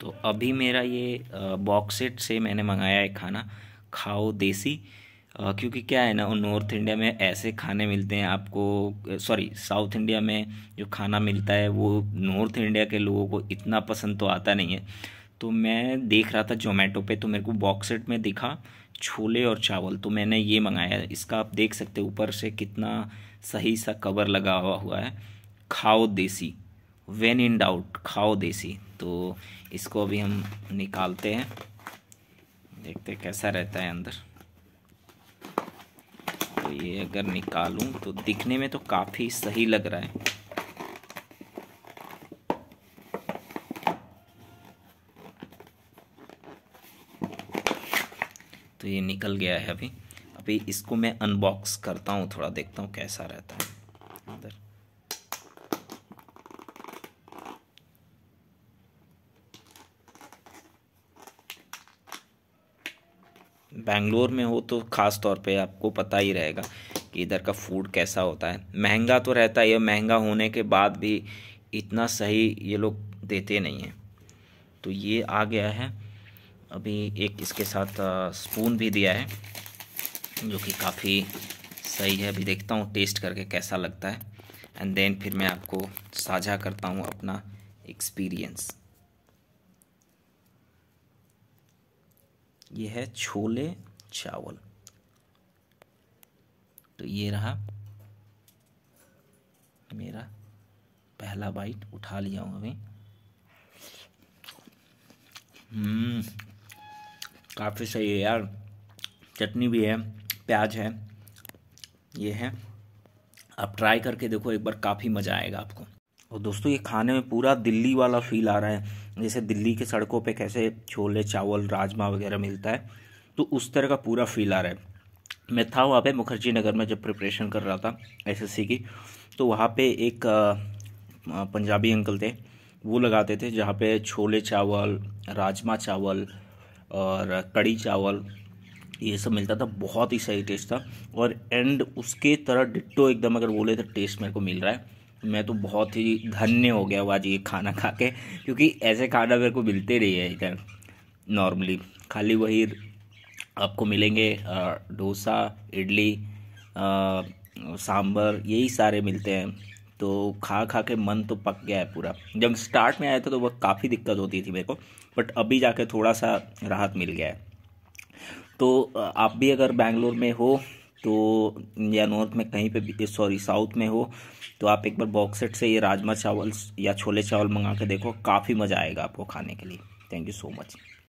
तो अभी मेरा ये बॉक्सेट से मैंने मंगाया है खाना खाओ देसी क्योंकि क्या है ना नॉर्थ इंडिया में ऐसे खाने मिलते हैं आपको सॉरी साउथ इंडिया में जो खाना मिलता है वो नॉर्थ इंडिया के लोगों को इतना पसंद तो आता नहीं है तो मैं देख रहा था जोमेटो पे तो मेरे को बॉक्सेट में दिखा छोले और चावल तो मैंने ये मंगाया इसका आप देख सकते ऊपर से कितना सही सा कवर लगा हुआ है खाओ देसी वेन इन डाउट खाओ देसी तो इसको अभी हम निकालते हैं देखते हैं कैसा रहता है अंदर तो ये अगर निकालूं तो दिखने में तो काफ़ी सही लग रहा है तो ये निकल गया है अभी अभी इसको मैं अनबॉक्स करता हूँ थोड़ा देखता हूँ कैसा रहता है बेंगलोर में हो तो ख़ास तौर पे आपको पता ही रहेगा कि इधर का फूड कैसा होता है महंगा तो रहता ही है महंगा होने के बाद भी इतना सही ये लोग देते नहीं हैं तो ये आ गया है अभी एक इसके साथ स्पून भी दिया है जो कि काफ़ी सही है अभी देखता हूँ टेस्ट करके कैसा लगता है एंड देन फिर मैं आपको साझा करता हूँ अपना एक्सपीरियंस ये है छोले चावल तो ये रहा मेरा पहला बाइट उठा लिया हूँ अभी हम्म, काफ़ी सही है यार चटनी भी है प्याज है ये है आप ट्राई करके देखो एक बार काफ़ी मज़ा आएगा आपको और दोस्तों ये खाने में पूरा दिल्ली वाला फील आ रहा है जैसे दिल्ली के सड़कों पे कैसे छोले चावल राजमा वगैरह मिलता है तो उस तरह का पूरा फील आ रहा है मैं था वहाँ पे मुखर्जी नगर में जब प्रिपरेशन कर रहा था एसएससी की तो वहाँ पे एक पंजाबी अंकल थे वो लगाते थे जहाँ पे छोले चावल राजमा चावल और कड़ी चावल ये सब मिलता था बहुत ही सही टेस्ट था और एंड उसके तरह डिट्टो एकदम अगर बोले तो टेस्ट मेरे को मिल रहा है मैं तो बहुत ही धन्य हो गया हूँ आज ये खाना खा के क्योंकि ऐसे खाना मेरे को मिलते नहीं है इधर नॉर्मली खाली वही आपको मिलेंगे डोसा इडली सांभर यही सारे मिलते हैं तो खा खा के मन तो पक गया है पूरा जब स्टार्ट में आया था तो वह काफ़ी दिक्कत होती थी मेरे को बट अभी जाके थोड़ा सा राहत मिल गया है तो आप भी अगर बैंगलोर में हो तो या नॉर्थ में कहीं पे भी सॉरी साउथ में हो तो आप एक बार बॉक्सेट से ये राजमा चावल या छोले चावल मंगा के देखो काफ़ी मज़ा आएगा आपको खाने के लिए थैंक यू सो मच